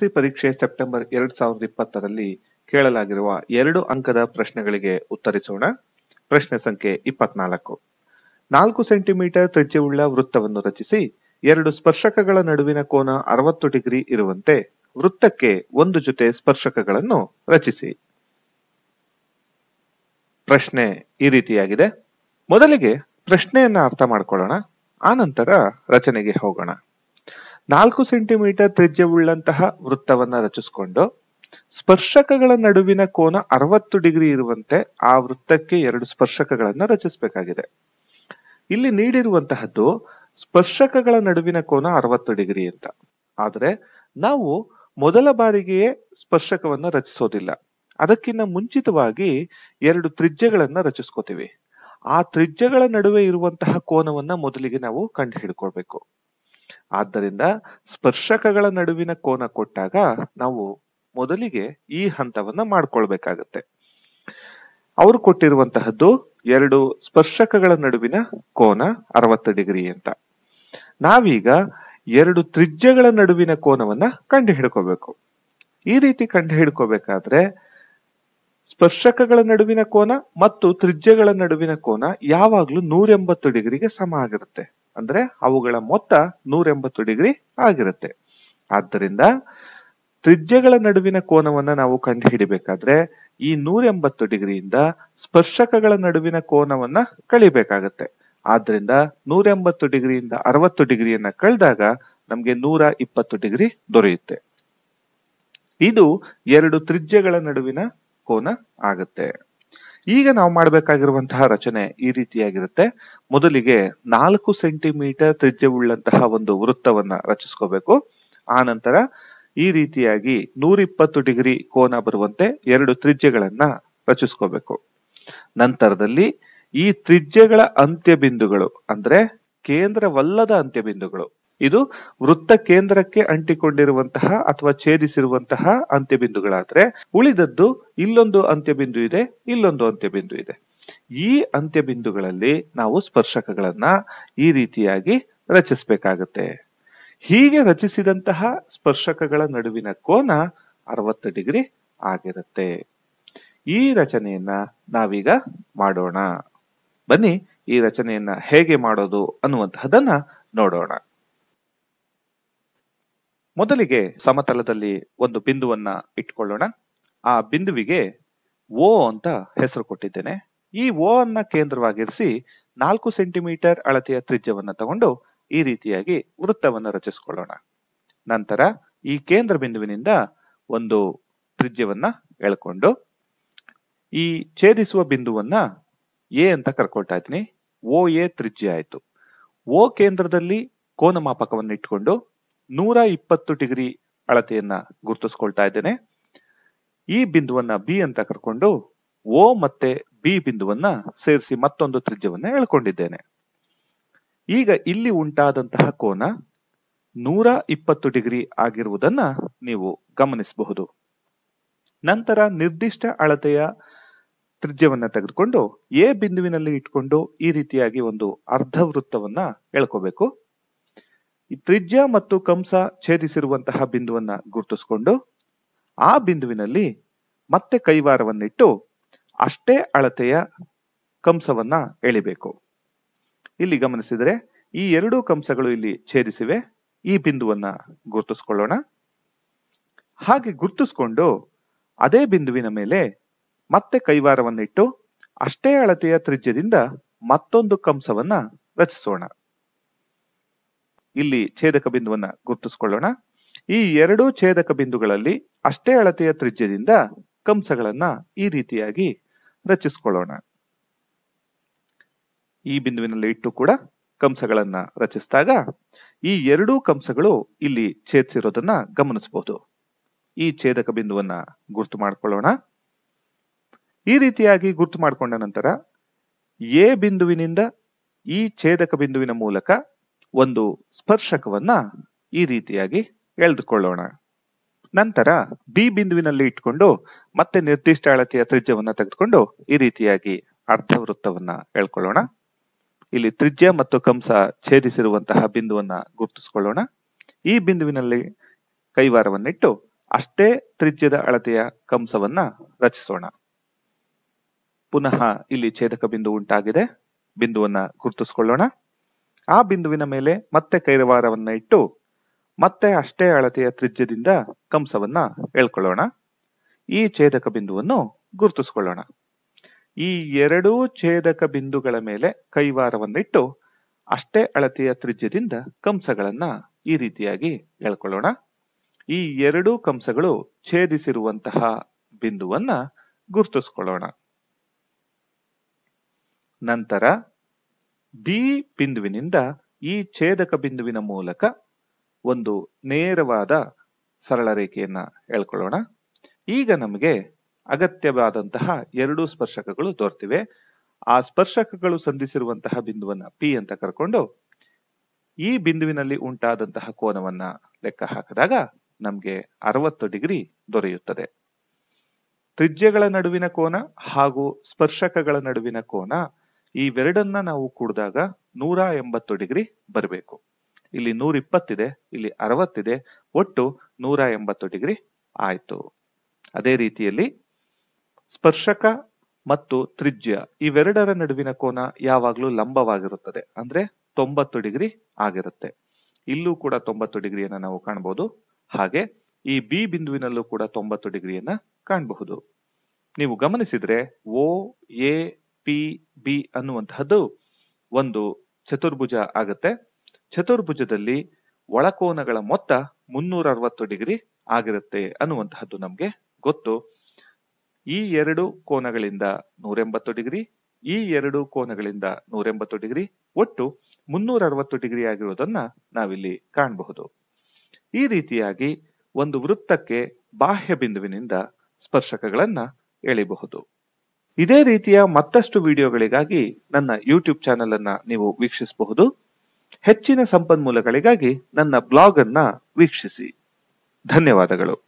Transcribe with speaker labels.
Speaker 1: C ಪರೀಕ್ಷೆ September ಎರಡ್ ಸಾವಿರದ ಇಪ್ಪತ್ತರಲ್ಲಿ ಕೇಳಲಾಗಿರುವ ಎರಡು ಅಂಕದ ಪ್ರಶ್ನೆಗಳಿಗೆ ಉತ್ತರಿಸೋಣ ಪ್ರಶ್ನೆ ಸಂಖ್ಯೆ ಇಪ್ಪತ್ನಾಲ್ಕು ನಾಲ್ಕು ಸೆಂಟಿಮೀಟರ್ ತ್ರಿಜ್ಯವುಳ್ಳ ವೃತ್ತವನ್ನು ರಚಿಸಿ ಎರಡು ಸ್ಪರ್ಶಕಗಳ ನಡುವಿನ ಕೋನ ಅರವತ್ತು ಡಿಗ್ರಿ ಇರುವಂತೆ ವೃತ್ತಕ್ಕೆ ಒಂದು ಜೊತೆ ಸ್ಪರ್ಶಕಗಳನ್ನು ರಚಿಸಿ ಪ್ರಶ್ನೆ ಈ ರೀತಿಯಾಗಿದೆ ಮೊದಲಿಗೆ ಪ್ರಶ್ನೆಯನ್ನ ಅರ್ಥ ಮಾಡ್ಕೊಳ್ಳೋಣ ಆನಂತರ ರಚನೆಗೆ ಹೋಗೋಣ ನಾಲ್ಕು ಸೆಂಟಿಮೀಟರ್ ತ್ರಿಜ್ಯವುಳ್ಳಂತಹ ವೃತ್ತವನ್ನ ರಚಿಸಿಕೊಂಡು ಸ್ಪರ್ಶಕಗಳ ನಡುವಿನ ಕೋನ ಅರವತ್ತು ಡಿಗ್ರಿ ಇರುವಂತೆ ಆ ವೃತ್ತಕ್ಕೆ ಎರಡು ಸ್ಪರ್ಶಕಗಳನ್ನ ರಚಿಸಬೇಕಾಗಿದೆ ಇಲ್ಲಿ ನೀಡಿರುವಂತಹದ್ದು ಸ್ಪರ್ಶಕಗಳ ನಡುವಿನ ಕೋನ ಅರವತ್ತು ಡಿಗ್ರಿ ಅಂತ ಆದ್ರೆ ನಾವು ಮೊದಲ ಬಾರಿಗೆಯೇ ಸ್ಪರ್ಶಕವನ್ನ ರಚಿಸೋದಿಲ್ಲ ಅದಕ್ಕಿಂತ ಮುಂಚಿತವಾಗಿ ಎರಡು ತ್ರಿಜ್ಯಗಳನ್ನ ರಚಿಸ್ಕೋತೀವಿ ಆ ತ್ರಿಜ್ಯಗಳ ನಡುವೆ ಇರುವಂತಹ ಕೋನವನ್ನ ಮೊದಲಿಗೆ ನಾವು ಕಂಡು ಹಿಡ್ಕೊಳ್ಬೇಕು ಆದ್ದರಿಂದ ಸ್ಪರ್ಶಕಗಳ ನಡುವಿನ ಕೋನ ಕೊಟ್ಟಾಗ ನಾವು ಮೊದಲಿಗೆ ಈ ಹಂತವನ್ನ ಮಾಡ್ಕೊಳ್ಬೇಕಾಗತ್ತೆ ಅವರು ಕೊಟ್ಟಿರುವಂತಹದ್ದು ಎರಡು ಸ್ಪರ್ಶಕಗಳ ನಡುವಿನ ಕೋನ ಅರವತ್ತು ಡಿಗ್ರಿ ಅಂತ ನಾವೀಗ ಎರಡು ತ್ರಿಜ್ಯಗಳ ನಡುವಿನ ಕೋನವನ್ನ ಕಂಡು ಹಿಡ್ಕೋಬೇಕು ಈ ರೀತಿ ಕಂಡು ಹಿಡ್ಕೋಬೇಕಾದ್ರೆ ಸ್ಪರ್ಶಕಗಳ ನಡುವಿನ ಕೋನ ಮತ್ತು ತ್ರಿಜ್ಯಗಳ ನಡುವಿನ ಕೋನ ಯಾವಾಗ್ಲೂ ನೂರ ಎಂಬತ್ತು ಡಿಗ್ರಿಗೆ ಸಮ ಆಗಿರುತ್ತೆ ಅಂದ್ರೆ ಅವುಗಳ ಮೊತ್ತ ನೂರ ಎಂಬತ್ತು ಡಿಗ್ರಿ ಆಗಿರುತ್ತೆ ಆದ್ದರಿಂದ ತ್ರಿಜ್ಯಗಳ ನಡುವಿನ ಕೋನವನ್ನ ನಾವು ಕಂಡುಹಿಡಿಬೇಕಾದ್ರೆ ಈ ನೂರ ಎಂಬತ್ತು ಡಿಗ್ರಿಯಿಂದ ಸ್ಪರ್ಶಕಗಳ ನಡುವಿನ ಕೋನವನ್ನ ಕಳಿಬೇಕಾಗತ್ತೆ ಆದ್ರಿಂದ ನೂರ ಎಂಬತ್ತು ಡಿಗ್ರಿಯಿಂದ ಅರವತ್ತು ಡಿಗ್ರಿಯನ್ನ ಕಳೆದಾಗ ನಮ್ಗೆ ನೂರ ಇಪ್ಪತ್ತು ಡಿಗ್ರಿ ದೊರೆಯುತ್ತೆ ಇದು ಎರಡು ತ್ರಿಜ್ಯಗಳ ನಡುವಿನ ಕೋನ ಆಗುತ್ತೆ ಈಗ ನಾವು ಮಾಡಬೇಕಾಗಿರುವಂತಹ ರಚನೆ ಈ ರೀತಿಯಾಗಿರುತ್ತೆ ಮೊದಲಿಗೆ ನಾಲ್ಕು ಸೆಂಟಿಮೀಟರ್ ತ್ರಿಜ್ಯವುಳ್ಳಂತಹ ಒಂದು ವೃತ್ತವನ್ನ ರಚಿಸ್ಕೋಬೇಕು ಆ ನಂತರ ಈ ರೀತಿಯಾಗಿ ನೂರಿಪ್ಪತ್ತು ಡಿಗ್ರಿ ಕೋನ ಬರುವಂತೆ ಎರಡು ತ್ರಿಜ್ಯಗಳನ್ನ ರಚಿಸ್ಕೋಬೇಕು ನಂತರದಲ್ಲಿ ಈ ತ್ರಿಜ್ಯಗಳ ಬಿಂದುಗಳು ಅಂದ್ರೆ ಕೇಂದ್ರವಲ್ಲದ ಬಿಂದುಗಳು ಇದು ವೃತ್ತ ಕೇಂದ್ರಕ್ಕೆ ಅಂಟಿಕೊಂಡಿರುವಂತಹ ಅಥವಾ ಛೇದಿಸಿರುವಂತಹ ಅಂತ್ಯಬಿಂದುಗಳಾದ್ರೆ ಉಳಿದದ್ದು ಇಲ್ಲೊಂದು ಅಂತ್ಯಬಿಂದು ಇದೆ ಇಲ್ಲೊಂದು ಅಂತ್ಯಬಿಂದು ಇದೆ ಈ ಅಂತ್ಯಬಿಂದುಗಳಲ್ಲಿ ನಾವು ಸ್ಪರ್ಶಕಗಳನ್ನ ಈ ರೀತಿಯಾಗಿ ರಚಿಸಬೇಕಾಗತ್ತೆ ಹೀಗೆ ರಚಿಸಿದಂತಹ ಸ್ಪರ್ಶಕಗಳ ನಡುವಿನ ಕೋನ ಅರವತ್ತು ಡಿಗ್ರಿ ಆಗಿರುತ್ತೆ ಈ ರಚನೆಯನ್ನ ನಾವೀಗ ಮಾಡೋಣ ಬನ್ನಿ ಈ ರಚನೆಯನ್ನ ಹೇಗೆ ಮಾಡೋದು ಅನ್ನುವಂತಹದನ್ನ ನೋಡೋಣ ಮೊದಲಿಗೆ ಸಮತಲದಲ್ಲಿ ಒಂದು ಬಿಂದುವನ್ನ ಇಟ್ಕೊಳ್ಳೋಣ ಆ ಬಿಂದುವಿಗೆ ಓ ಅಂತ ಹೆಸರು ಕೊಟ್ಟಿದ್ದೇನೆ ಈ ಓ ಅನ್ನ ಕೇಂದ್ರವಾಗಿರಿಸಿ ನಾಲ್ಕು ಸೆಂಟಿಮೀಟರ್ ಅಳತೆಯ ತ್ರಿಜ್ಯವನ್ನ ತಗೊಂಡು ಈ ರೀತಿಯಾಗಿ ವೃತ್ತವನ್ನು ರಚಿಸಿಕೊಳ್ಳೋಣ ನಂತರ ಈ ಕೇಂದ್ರ ಬಿಂದುವಿನಿಂದ ಒಂದು ತ್ರಿಜ್ಯವನ್ನ ಎಳ್ಕೊಂಡು ಈ ಛೇದಿಸುವ ಬಿಂದುವನ್ನ ಎ ಅಂತ ಕರ್ಕೊಳ್ತಾ ಇದ್ದೀನಿ ಓ ಎ ತ್ರಿಜ್ಯ ಆಯ್ತು ಓ ಕೇಂದ್ರದಲ್ಲಿ ಕೋನ ಮಾಪಕವನ್ನು ಇಟ್ಕೊಂಡು ನೂರ ಇಪ್ಪತ್ತು ಡಿಗ್ರಿ ಅಳತೆಯನ್ನ ಗುರುತಿಸ್ಕೊಳ್ತಾ ಇದ್ದೇನೆ ಈ ಬಿಂದುವನ್ನ ಬಿ ಅಂತ ಕರ್ಕೊಂಡು ಓ ಮತ್ತೆ ಬಿ ಬಿಂದುವನ್ನ ಸೇರಿಸಿ ಮತ್ತೊಂದು ತ್ರಿಜ್ಯವನ್ನ ಎಳ್ಕೊಂಡಿದ್ದೇನೆ ಈಗ ಇಲ್ಲಿ ಉಂಟಾದಂತಹ ಕೋನ ನೂರ ಇಪ್ಪತ್ತು ಡಿಗ್ರಿ ಆಗಿರುವುದನ್ನ ನೀವು ಗಮನಿಸಬಹುದು ನಂತರ ನಿರ್ದಿಷ್ಟ ಅಳತೆಯ ತ್ರಿಜ್ಯವನ್ನ ತೆಗೆದುಕೊಂಡು ಎ ಬಿಂದುವಿನಲ್ಲಿ ಇಟ್ಕೊಂಡು ಈ ರೀತಿಯಾಗಿ ಒಂದು ಅರ್ಧ ವೃತ್ತವನ್ನ ಎಳ್ಕೋಬೇಕು ಈ ತ್ರಿಜ್ಯ ಮತ್ತು ಕಂಸ ಛೇದಿಸಿರುವಂತಹ ಬಿಂದುವನ್ನ ಗುರುತಿಸಿಕೊಂಡು ಆ ಬಿಂದುವಿನಲ್ಲಿ ಮತ್ತೆ ಕೈವಾರವನ್ನಿಟ್ಟು ಅಷ್ಟೇ ಅಳತೆಯ ಕಂಸವನ್ನ ಎಳಿಬೇಕು ಇಲ್ಲಿ ಗಮನಿಸಿದರೆ ಈ ಎರಡೂ ಕಂಸಗಳು ಇಲ್ಲಿ ಛೇದಿಸಿವೆ ಈ ಬಿಂದುವನ್ನ ಗುರುತಿಸ್ಕೊಳ್ಳೋಣ ಹಾಗೆ ಗುರುತಿಸ್ಕೊಂಡು ಅದೇ ಬಿಂದುವಿನ ಮೇಲೆ ಮತ್ತೆ ಕೈವಾರವನ್ನಿಟ್ಟು ಅಷ್ಟೇ ಅಳತೆಯ ತ್ರಿಜ್ಯದಿಂದ ಮತ್ತೊಂದು ಕಂಸವನ್ನ ರಚಿಸೋಣ ಇಲ್ಲಿ ಛೇದಕ ಬಿಂದುವನ್ನ ಗುರುತಿಸ್ಕೊಳ್ಳೋಣ ಈ ಎರಡು ಛೇದಕ ಬಿಂದುಗಳಲ್ಲಿ ಅಷ್ಟೇ ಅಳತೆಯ ತ್ರಿಜ್ಯದಿಂದ ಕಂಸಗಳನ್ನ ಈ ರೀತಿಯಾಗಿ ರಚಿಸ್ಕೊಳ್ಳೋಣ ಈ ಬಿಂದುವಿನಲ್ಲಿ ಇಟ್ಟು ಕೂಡ ಕಂಸಗಳನ್ನ ರಚಿಸಿದಾಗ ಈ ಎರಡೂ ಕಂಸಗಳು ಇಲ್ಲಿ ಛೇದಿಸಿರೋದನ್ನ ಗಮನಿಸಬಹುದು ಈ ಛೇದಕ ಬಿಂದುವನ್ನ ಗುರುತು ಮಾಡ್ಕೊಳ್ಳೋಣ ಈ ರೀತಿಯಾಗಿ ಗುರುತು ಮಾಡಿಕೊಂಡ ನಂತರ ಎ ಬಿಂದುವಿನಿಂದ ಈ ಛೇದಕ ಬಿಂದುವಿನ ಮೂಲಕ ಒಂದು ಸ್ಪರ್ಶಕವನ್ನ ಈ ರೀತಿಯಾಗಿ ಎಳೆದುಕೊಳ್ಳೋಣ ನಂತರ ಬಿ ಬಿಂದುವಿನಲ್ಲಿ ಇಟ್ಕೊಂಡು ಮತ್ತೆ ನಿರ್ದಿಷ್ಟ ಅಳತೆಯ ತ್ರಿಜ್ಯವನ್ನ ತೆಗೆದುಕೊಂಡು ಈ ರೀತಿಯಾಗಿ ಅರ್ಧವೃತ್ತವನ್ನ ವೃತ್ತವನ್ನ ಎಳ್ಕೊಳ್ಳೋಣ ಇಲ್ಲಿ ತ್ರಿಜ್ಯ ಮತ್ತು ಕಂಸ ಛೇದಿಸಿರುವಂತಹ ಬಿಂದುವನ್ನ ಗುರುತಿಸಿಕೊಳ್ಳೋಣ ಈ ಬಿಂದುವಿನಲ್ಲಿ ಕೈವಾರವನ್ನಿಟ್ಟು ಅಷ್ಟೇ ತ್ರಿಜ್ಯದ ಅಳತೆಯ ಕಂಸವನ್ನ ರಚಿಸೋಣ ಪುನಃ ಇಲ್ಲಿ ಛೇದಕ ಬಿಂದು ಉಂಟಾಗಿದೆ ಬಿಂದುವನ್ನ ಗುರುತಿಸಿಕೊಳ್ಳೋಣ ಆ ಬಿಂದುವಿನ ಮೇಲೆ ಮತ್ತೆ ಕೈರವಾರವನ್ನ ಇಟ್ಟು ಮತ್ತೆ ಅಷ್ಟೇ ಅಳತೆಯ ತ್ರಿಜ್ಯದಿಂದ ಕಂಸವನ್ನ ಎಳ್ಕೊಳ್ಳೋಣ ಈ ಛೇದಕ ಬಿಂದುವನ್ನು ಗುರುತಿಸ್ಕೊಳ್ಳೋಣ ಈ ಎರಡೂ ಛೇದಕ ಬಿಂದುಗಳ ಮೇಲೆ ಕೈವಾರವನ್ನಿಟ್ಟು ಅಷ್ಟೇ ಅಳತೆಯ ತ್ರಿಜ್ಯದಿಂದ ಕಂಸಗಳನ್ನ ಈ ರೀತಿಯಾಗಿ ಎಳ್ಕೊಳ್ಳೋಣ ಈ ಎರಡೂ ಕಂಸಗಳು ಛೇದಿಸಿರುವಂತಹ ಬಿಂದುವನ್ನ ಗುರುತಿಸ್ಕೊಳ್ಳೋಣ ನಂತರ ಬಿ ಬಿಂದುವಿನಿಂದ ಈ ಛೇದಕ ಬಿಂದುವಿನ ಮೂಲಕ ಒಂದು ನೇರವಾದ ಸರಳ ರೇಖೆಯನ್ನ ಹೇಳ್ಕೊಳ್ಳೋಣ ಈಗ ನಮಗೆ ಅಗತ್ಯವಾದಂತಹ ಎರಡು ಸ್ಪರ್ಶಕಗಳು ತೋರ್ತಿವೆ ಆ ಸ್ಪರ್ಶಕಗಳು ಸಂಧಿಸಿರುವಂತಹ ಬಿಂದುವನ್ನ ಪಿ ಅಂತ ಕರ್ಕೊಂಡು ಈ ಬಿಂದುವಿನಲ್ಲಿ ಉಂಟಾದಂತಹ ಕೋನವನ್ನ ಲೆಕ್ಕ ಹಾಕಿದಾಗ ನಮಗೆ ಅರವತ್ತು ಡಿಗ್ರಿ ದೊರೆಯುತ್ತದೆ ತ್ರಿಜ್ಯಗಳ ನಡುವಿನ ಕೋನ ಹಾಗೂ ಸ್ಪರ್ಶಕಗಳ ನಡುವಿನ ಕೋನ ಇವೆರಡನ್ನ ನಾವು ಕೂಡಿದಾಗ ನೂರ ಎಂಬತ್ತು ಡಿಗ್ರಿ ಬರಬೇಕು ಇಲ್ಲಿ ನೂರ ಇಪ್ಪತ್ತಿದೆ ಇಲ್ಲಿ ಅರವತ್ತಿದೆ ಒಟ್ಟು ನೂರ ಎಂಬತ್ತು ಡಿಗ್ರಿ ಆಯ್ತು ಅದೇ ರೀತಿಯಲ್ಲಿ ಸ್ಪರ್ಶಕ ಮತ್ತು ತ್ರಿಜ್ಯ ಇವೆರಡರ ನಡುವಿನ ಕೋನ ಯಾವಾಗಲೂ ಲಂಬವಾಗಿರುತ್ತದೆ ಅಂದ್ರೆ ತೊಂಬತ್ತು ಡಿಗ್ರಿ ಆಗಿರುತ್ತೆ ಇಲ್ಲೂ ಕೂಡ ತೊಂಬತ್ತು ಡಿಗ್ರಿಯನ್ನ ನಾವು ಕಾಣಬಹುದು ಹಾಗೆ ಈ ಬಿ ಬಿಂದುವಿನಲ್ಲೂ ಕೂಡ ತೊಂಬತ್ತು ಡಿಗ್ರಿಯನ್ನ ಕಾಣಬಹುದು ನೀವು ಗಮನಿಸಿದ್ರೆ ಓ ಎ ಪಿ ಬಿ ಅನ್ನುವಂತಹದ್ದು ಒಂದು ಚತುರ್ಭುಜ ಆಗುತ್ತೆ ಚತುರ್ಭುಜದಲ್ಲಿ ಒಳಕೋನಗಳ ಮೊತ್ತ ಮುನ್ನೂರ ಅರವತ್ತು ಡಿಗ್ರಿ ಆಗಿರುತ್ತೆ ಅನ್ನುವಂತಹದ್ದು ನಮಗೆ ಗೊತ್ತು ಈ ಎರಡು ಕೋನಗಳಿಂದ ನೂರೆಂಬತ್ತು ಡಿಗ್ರಿ ಈ ಎರಡು ಕೋನಗಳಿಂದ ನೂರೆಂಬತ್ತು ಡಿಗ್ರಿ ಒಟ್ಟು ಮುನ್ನೂರ ಅರವತ್ತು ಡಿಗ್ರಿ ಆಗಿರುವುದನ್ನ ನಾವಿಲ್ಲಿ ಕಾಣಬಹುದು ಈ ರೀತಿಯಾಗಿ ಒಂದು ವೃತ್ತಕ್ಕೆ ಬಾಹ್ಯ ಬಿಂದುವಿನಿಂದ ಸ್ಪರ್ಶಕಗಳನ್ನ ಎಳಿಬಹುದು ಇದೇ ರೀತಿಯ ಮತ್ತಷ್ಟು ವಿಡಿಯೋಗಳಿಗಾಗಿ ನನ್ನ ಯೂಟ್ಯೂಬ್ ಚಾನೆಲ್ ಅನ್ನ ನೀವು ವೀಕ್ಷಿಸಬಹುದು ಹೆಚ್ಚಿನ ಸಂಪನ್ಮೂಲಗಳಿಗಾಗಿ ನನ್ನ ಬ್ಲಾಗ್ ಅನ್ನ ವೀಕ್ಷಿಸಿ ಧನ್ಯವಾದಗಳು